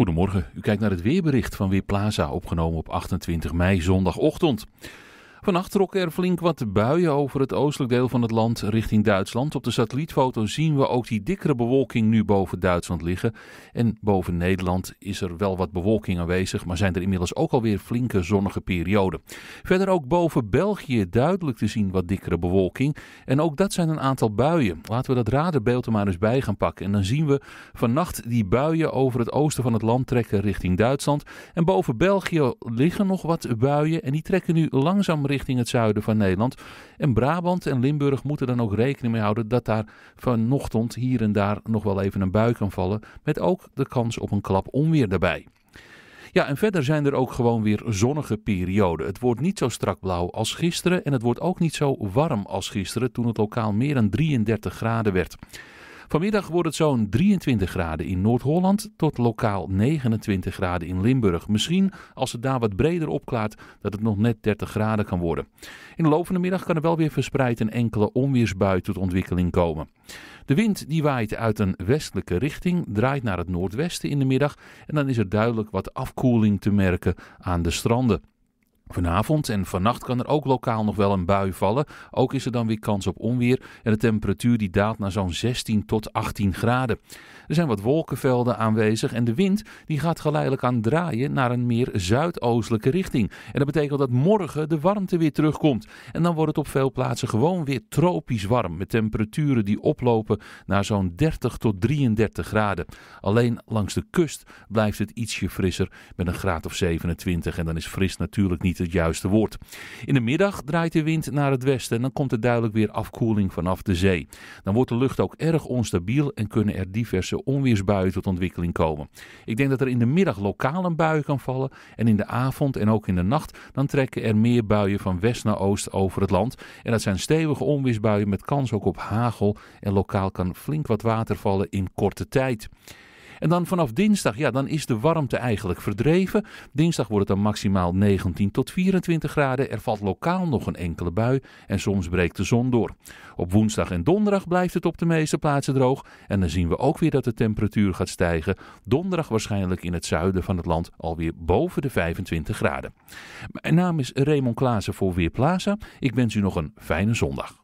Goedemorgen, u kijkt naar het weerbericht van Weerplaza, opgenomen op 28 mei zondagochtend. Vannacht trokken er flink wat buien over het oostelijk deel van het land richting Duitsland. Op de satellietfoto zien we ook die dikkere bewolking nu boven Duitsland liggen. En boven Nederland is er wel wat bewolking aanwezig, maar zijn er inmiddels ook alweer flinke zonnige perioden. Verder ook boven België duidelijk te zien wat dikkere bewolking. En ook dat zijn een aantal buien. Laten we dat radarbeeld er maar eens bij gaan pakken. En dan zien we vannacht die buien over het oosten van het land trekken richting Duitsland. En boven België liggen nog wat buien en die trekken nu langzaam richting het zuiden van Nederland. En Brabant en Limburg moeten dan ook rekening mee houden dat daar vanochtend hier en daar nog wel even een bui kan vallen. Met ook de kans op een klap onweer daarbij. Ja, en verder zijn er ook gewoon weer zonnige perioden. Het wordt niet zo strak blauw als gisteren en het wordt ook niet zo warm als gisteren toen het lokaal meer dan 33 graden werd. Vanmiddag wordt het zo'n 23 graden in Noord-Holland tot lokaal 29 graden in Limburg. Misschien als het daar wat breder opklaart dat het nog net 30 graden kan worden. In de loop van de middag kan er wel weer verspreid een enkele onweersbui tot ontwikkeling komen. De wind die waait uit een westelijke richting, draait naar het noordwesten in de middag en dan is er duidelijk wat afkoeling te merken aan de stranden. Vanavond en vannacht kan er ook lokaal nog wel een bui vallen. Ook is er dan weer kans op onweer en de temperatuur die daalt naar zo'n 16 tot 18 graden. Er zijn wat wolkenvelden aanwezig en de wind die gaat geleidelijk aan draaien naar een meer zuidoostelijke richting. En dat betekent dat morgen de warmte weer terugkomt. En dan wordt het op veel plaatsen gewoon weer tropisch warm met temperaturen die oplopen naar zo'n 30 tot 33 graden. Alleen langs de kust blijft het ietsje frisser met een graad of 27 en dan is fris natuurlijk niet het juiste woord. In de middag draait de wind naar het westen en dan komt er duidelijk weer afkoeling vanaf de zee. Dan wordt de lucht ook erg onstabiel en kunnen er diverse onweersbuien tot ontwikkeling komen. Ik denk dat er in de middag lokaal een bui kan vallen en in de avond en ook in de nacht dan trekken er meer buien van west naar oost over het land. En dat zijn stevige onweersbuien met kans ook op hagel en lokaal kan flink wat water vallen in korte tijd. En dan vanaf dinsdag, ja, dan is de warmte eigenlijk verdreven. Dinsdag wordt het dan maximaal 19 tot 24 graden. Er valt lokaal nog een enkele bui en soms breekt de zon door. Op woensdag en donderdag blijft het op de meeste plaatsen droog. En dan zien we ook weer dat de temperatuur gaat stijgen. Donderdag waarschijnlijk in het zuiden van het land alweer boven de 25 graden. Mijn naam is Raymond Klaassen voor Weerplaza. Ik wens u nog een fijne zondag.